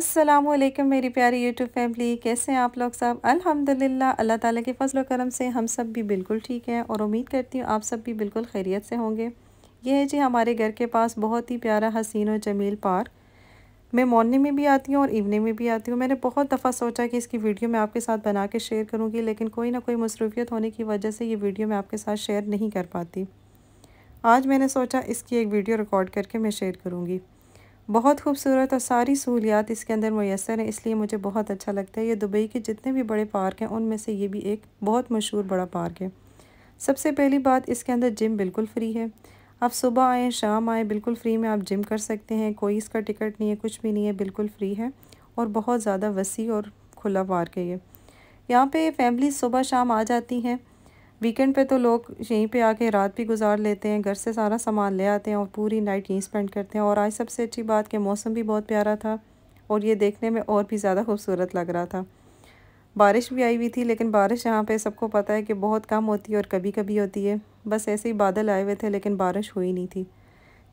असलम मेरी प्यारी YouTube family कैसे हैं आप लोग सब अल्हम्दुलिल्लाह अल्लाह ताला के फजल करम से हम सब भी बिल्कुल ठीक हैं और उम्मीद करती हूँ आप सब भी बिल्कुल खैरियत से होंगे यह है जी हमारे घर के पास बहुत ही प्यारा हसीन और जमील पार्क मैं मॉर्निंग में भी आती हूँ और इवनिंग में भी आती हूँ मैंने बहुत दफ़ा सोचा कि इसकी वीडियो मैं आपके साथ बना के शेयर करूँगी लेकिन कोई ना कोई मसरूफियत होने की वजह से ये वीडियो मैं आपके साथ शेयर नहीं कर पाती आज मैंने सोचा इसकी एक वीडियो रिकॉर्ड करके मैं शेयर करूँगी बहुत खूबसूरत और सारी सहूलियात इसके अंदर मैसर हैं इसलिए मुझे बहुत अच्छा लगता है ये दुबई के जितने भी बड़े पार्क हैं उनमें से ये भी एक बहुत मशहूर बड़ा पार्क है सबसे पहली बात इसके अंदर जिम बिल्कुल फ्री है आप सुबह आएँ शाम आएँ बिल्कुल फ्री में आप जिम कर सकते हैं कोई इसका टिकट नहीं है कुछ भी नहीं है बिल्कुल फ्री है और बहुत ज़्यादा वसी और खुला पार्क है ये यहाँ पे फैमिली सुबह शाम आ जाती हैं वीकेंड पे तो लोग यहीं पे आके रात भी गुजार लेते हैं घर से सारा सामान ले आते हैं और पूरी नाइट यहीं स्पेंड करते हैं और आज सबसे अच्छी बात कि मौसम भी बहुत प्यारा था और ये देखने में और भी ज़्यादा खूबसूरत लग रहा था बारिश भी आई हुई थी लेकिन बारिश यहाँ पे सबको पता है कि बहुत कम होती है और कभी कभी होती है बस ऐसे ही बादल आए हुए थे लेकिन बारिश हुई नहीं थी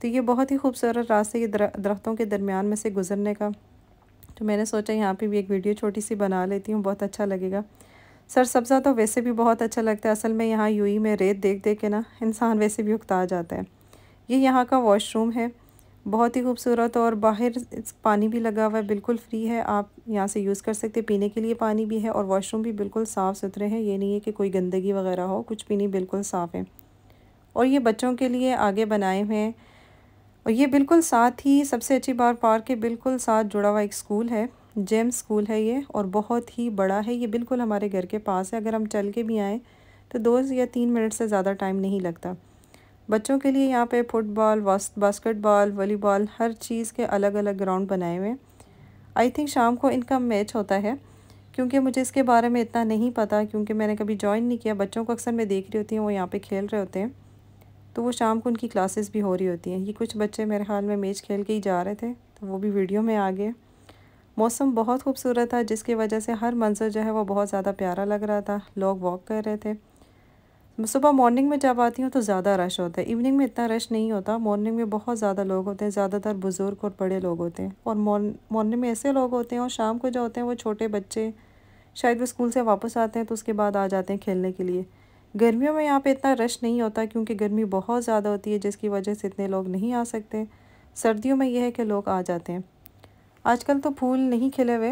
तो ये बहुत ही खूबसूरत रास्ते ये दरख्तों के दरमियान में से गुजरने का तो मैंने सोचा यहाँ पे भी एक वीडियो छोटी सी बना लेती हूँ बहुत अच्छा लगेगा सर सब्ज़ा तो वैसे भी बहुत अच्छा लगता है असल में यहाँ यू में रेत देख देख के ना इंसान वैसे भी उकता जाता है ये यहाँ का वॉशरूम है बहुत ही खूबसूरत और बाहर पानी भी लगा हुआ है बिल्कुल फ्री है आप यहाँ से यूज़ कर सकते पीने के लिए पानी भी है और वॉशरूम भी बिल्कुल साफ़ सुथरे हैं ये नहीं है कि कोई गंदगी वगैरह हो कुछ भी नहीं बिल्कुल साफ़ है और ये बच्चों के लिए आगे बनाए हुए हैं और ये बिल्कुल साथ ही सबसे अच्छी बार पार्क के बिल्कुल साथ जुड़ा हुआ एक स्कूल है जेम स्कूल है ये और बहुत ही बड़ा है ये बिल्कुल हमारे घर के पास है अगर हम चल के भी आएँ तो दो या तीन मिनट से ज़्यादा टाइम नहीं लगता बच्चों के लिए यहाँ पे फुटबॉल बास्केटबॉल वॉलीबॉल हर चीज़ के अलग अलग ग्राउंड बनाए हुए हैं आई थिंक शाम को इनका मैच होता है क्योंकि मुझे इसके बारे में इतना नहीं पता क्योंकि मैंने कभी ज्वाइन नहीं किया बच्चों को अक्सर मैं देख रही होती हूँ वो यहाँ पे खेल रहे होते हैं तो वो शाम को उनकी क्लासेस भी हो रही होती हैं ये कुछ बच्चे मेरे ख्याल में मैच खेल के ही जा रहे थे तो वो भी वीडियो में आ गए मौसम बहुत खूबसूरत था जिसकी वजह से हर मंजर जो है वो बहुत ज़्यादा प्यारा लग रहा था लोग वॉक कर रहे थे सुबह मॉर्निंग में जब आती हूँ तो ज़्यादा रश होता है इवनिंग में इतना रश नहीं होता मॉर्निंग में बहुत ज़्यादा लोग होते हैं ज़्यादातर बुज़ुर्ग और बड़े लोग होते हैं और मॉर्निंग में ऐसे लोग होते हैं और शाम को जो होते हैं वो छोटे बच्चे शायद वो स्कूल से वापस आते हैं तो उसके बाद आ जाते हैं खेलने के लिए गर्मियों में यहाँ पे इतना रश नहीं होता क्योंकि गर्मी बहुत ज़्यादा होती है जिसकी वजह से इतने लोग नहीं आ सकते सर्दियों में यह है कि लोग आ जाते हैं आजकल तो फूल नहीं खिले हुए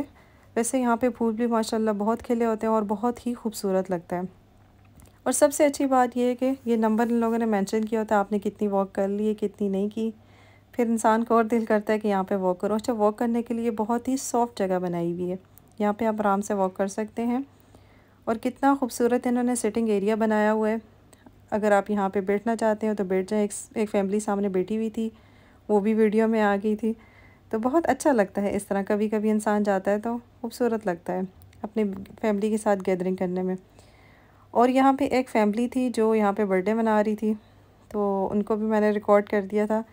वैसे यहाँ पे फूल भी माशाल्लाह बहुत खिले होते हैं और बहुत ही खूबसूरत लगता है और सबसे अच्छी बात यह है कि ये नंबर इन लोगों ने मैंशन किया होता है आपने कितनी वॉक कर ली है कितनी नहीं की फिर इंसान को और दिल करता है कि यहाँ पर वॉक करो अच्छा वॉक करने के लिए बहुत ही सॉफ्ट जगह बनाई हुई है यहाँ पर आप आराम से वॉक कर सकते हैं और कितना खूबसूरत इन्होंने सिटिंग एरिया बनाया हुआ है अगर आप यहाँ पे बैठना चाहते हो तो बैठ जाएं एक, एक फैमिली सामने बैठी हुई थी वो भी वीडियो में आ गई थी तो बहुत अच्छा लगता है इस तरह कभी कभी इंसान जाता है तो खूबसूरत लगता है अपनी फैमिली के साथ गैदरिंग करने में और यहाँ पे एक फैमिली थी जो यहाँ पे बर्थडे मना रही थी तो उनको भी मैंने रिकॉर्ड कर दिया था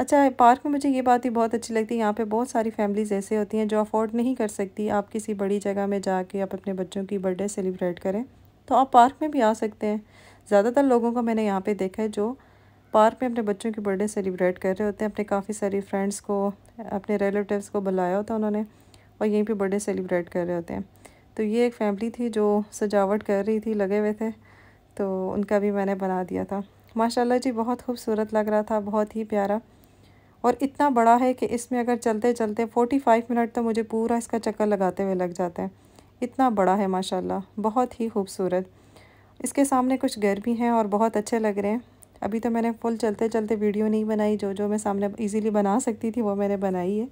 अच्छा पार्क में मुझे ये बात ही बहुत अच्छी लगती है यहाँ पे बहुत सारी फैमिलीज़ ऐसे होती हैं जो अफोर्ड नहीं कर सकती आप किसी बड़ी जगह में जाके आप अपने बच्चों की बर्थडे सेलिब्रेट करें तो आप पार्क में भी आ सकते हैं ज़्यादातर लोगों को मैंने यहाँ पर देखा है जो पार्क में अपने बच्चों की बर्थडे सेलिब्रेट कर रहे होते हैं अपने काफ़ी सारी फ्रेंड्स को अपने रिलेटिव्स को बुलाया होता है उन्होंने और यहीं पर बर्थडे सेलिब्रेट कर रहे होते हैं तो ये एक फ़ैमिली थी जो सजावट कर रही थी लगे हुए थे तो उनका भी मैंने बना दिया था माशाल्लाह जी बहुत खूबसूरत लग रहा था बहुत ही प्यारा और इतना बड़ा है कि इसमें अगर चलते चलते 45 मिनट तो मुझे पूरा इसका चक्कर लगाते हुए लग जाता है इतना बड़ा है माशाल्लाह बहुत ही खूबसूरत इसके सामने कुछ घर भी हैं और बहुत अच्छे लग रहे हैं अभी तो मैंने फुल चलते चलते वीडियो नहीं बनाई जो जो मैं सामने ईजीली बना सकती थी वो मैंने बनाई है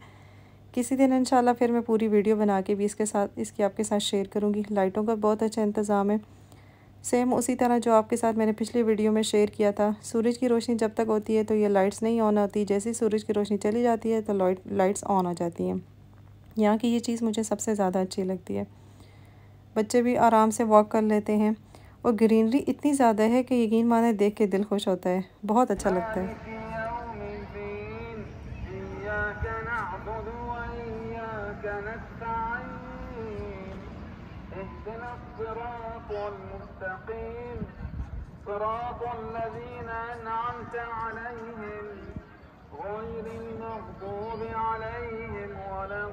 किसी दिन इन फिर मैं पूरी वीडियो बना के भी इसके साथ इसकी आपके साथ शेयर करूँगी लाइटों का बहुत अच्छा इंतज़ाम है सेम उसी तरह जो आपके साथ मैंने पिछली वीडियो में शेयर किया था सूरज की रोशनी जब तक होती है तो ये लाइट्स नहीं ऑन होती जैसे ही सूरज की रोशनी चली जाती है तो लाइट लाइट्स ऑन हो जाती हैं यहाँ की ये चीज़ मुझे सबसे ज़्यादा अच्छी लगती है बच्चे भी आराम से वॉक कर लेते हैं और ग्रीनरी इतनी ज़्यादा है कि यकीन माने देख के दिल खुश होता है बहुत अच्छा लगता है اهدنا الصراط المستقيم صراط الذين أنعمت عليهم غير المغضوب عليهم ولا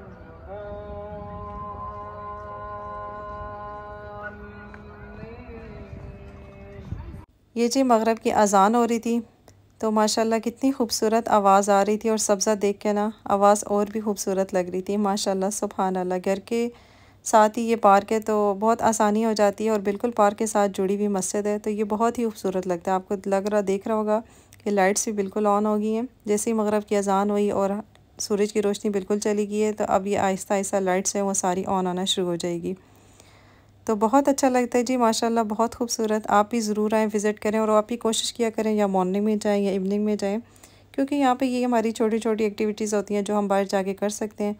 ये जी मगरब की अजान हो रही थी तो माशाल्लाह कितनी खूबसूरत आवाज़ आ रही थी और सब्ज़ा देख के ना आवाज़ और भी खूबसूरत लग रही थी माशाल्लाह सुबहान घर के साथ ही ये पार्क है तो बहुत आसानी हो जाती है और बिल्कुल पार्क के साथ जुड़ी हुई मस्जिद है तो ये बहुत ही खूबसूरत लगता है आपको लग रहा देख रहा होगा कि लाइट्स भी बिल्कुल ऑन हो गई हैं जैसे ही मगरब की अजान हुई और सूरज की रोशनी बिल्कुल चली गई है तो अब ये आहिस्ता आहिस्ता लाइट्स हैं वो सारी ऑन आना शुरू हो जाएगी तो बहुत अच्छा लगता है जी माशाल्लाह बहुत खूबसूरत आप भी ज़रूर आएँ विज़िट करें और आप ही कोशिश किया करें या मॉर्निंग में जाएँ या इवनिंग में जाएँ क्योंकि यहाँ पे ये हमारी छोटी छोटी एक्टिविटीज़ होती हैं जो हम बाहर जाके कर सकते हैं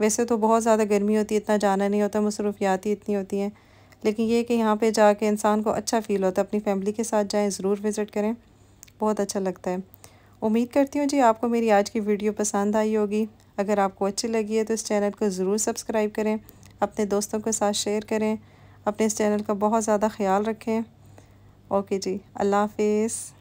वैसे तो बहुत ज़्यादा गर्मी होती है इतना जाना नहीं होता ही इतनी होती हैं लेकिन ये कि यहाँ पे जाके इंसान को अच्छा फ़ील होता है अपनी फैमिली के साथ जाएँ ज़रूर विज़िट करें बहुत अच्छा लगता है उम्मीद करती हूँ जी आपको मेरी आज की वीडियो पसंद आई होगी अगर आपको अच्छी लगी है तो इस चैनल को ज़रूर सब्सक्राइब करें अपने दोस्तों के साथ शेयर करें अपने इस चैनल का बहुत ज़्यादा ख्याल रखें ओके जी अल्लाह हाफिज़